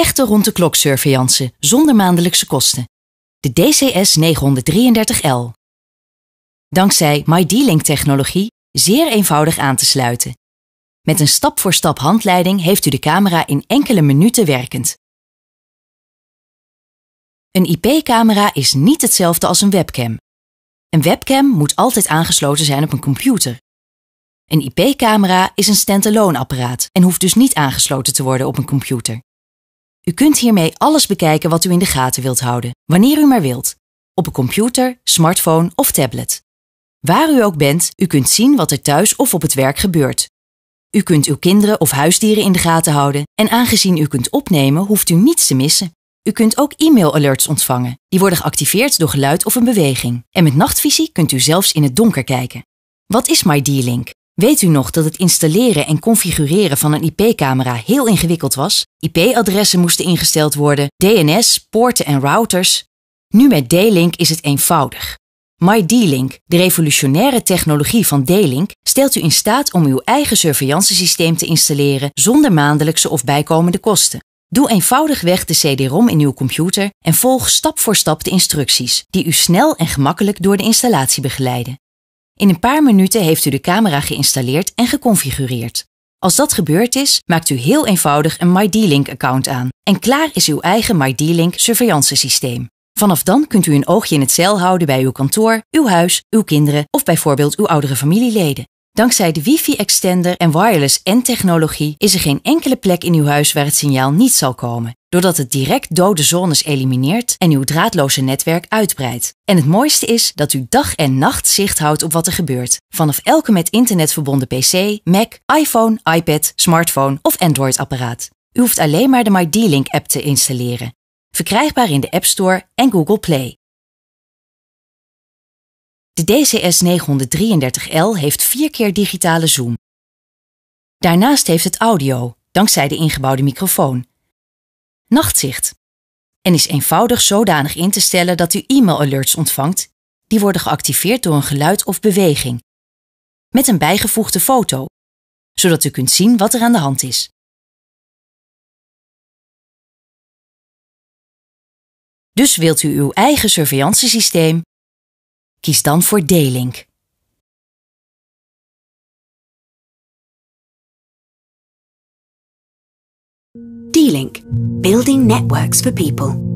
echte rond-de-klok surveillance zonder maandelijkse kosten. De DCS 933L. Dankzij MyD-Link technologie zeer eenvoudig aan te sluiten. Met een stap-voor-stap -stap handleiding heeft u de camera in enkele minuten werkend. Een IP-camera is niet hetzelfde als een webcam. Een webcam moet altijd aangesloten zijn op een computer. Een IP-camera is een standalone apparaat en hoeft dus niet aangesloten te worden op een computer. U kunt hiermee alles bekijken wat u in de gaten wilt houden, wanneer u maar wilt. Op een computer, smartphone of tablet. Waar u ook bent, u kunt zien wat er thuis of op het werk gebeurt. U kunt uw kinderen of huisdieren in de gaten houden en aangezien u kunt opnemen, hoeft u niets te missen. U kunt ook e-mail-alerts ontvangen. Die worden geactiveerd door geluid of een beweging. En met nachtvisie kunt u zelfs in het donker kijken. Wat is MyD-Link? Weet u nog dat het installeren en configureren van een IP-camera heel ingewikkeld was? IP-adressen moesten ingesteld worden, DNS, poorten en routers. Nu met D-Link is het eenvoudig. MyD-Link, de revolutionaire technologie van D-Link, stelt u in staat om uw eigen surveillancesysteem te installeren zonder maandelijkse of bijkomende kosten. Doe eenvoudigweg de CD-ROM in uw computer en volg stap voor stap de instructies, die u snel en gemakkelijk door de installatie begeleiden. In een paar minuten heeft u de camera geïnstalleerd en geconfigureerd. Als dat gebeurd is, maakt u heel eenvoudig een MyD-Link-account aan en klaar is uw eigen MyD-Link systeem Vanaf dan kunt u een oogje in het zeil houden bij uw kantoor, uw huis, uw kinderen of bijvoorbeeld uw oudere familieleden. Dankzij de wifi-extender en wireless en technologie is er geen enkele plek in uw huis waar het signaal niet zal komen, doordat het direct dode zones elimineert en uw draadloze netwerk uitbreidt. En het mooiste is dat u dag en nacht zicht houdt op wat er gebeurt, vanaf elke met internet verbonden PC, Mac, iPhone, iPad, smartphone of Android-apparaat. U hoeft alleen maar de MyD-Link-app te installeren, verkrijgbaar in de App Store en Google Play. De DCS-933L heeft vier keer digitale zoom. Daarnaast heeft het audio, dankzij de ingebouwde microfoon. Nachtzicht. En is eenvoudig zodanig in te stellen dat u e-mail-alerts ontvangt, die worden geactiveerd door een geluid of beweging. Met een bijgevoegde foto, zodat u kunt zien wat er aan de hand is. Dus wilt u uw eigen surveillancesysteem Kies dan voor D-Link. D-Link, Building Networks for People.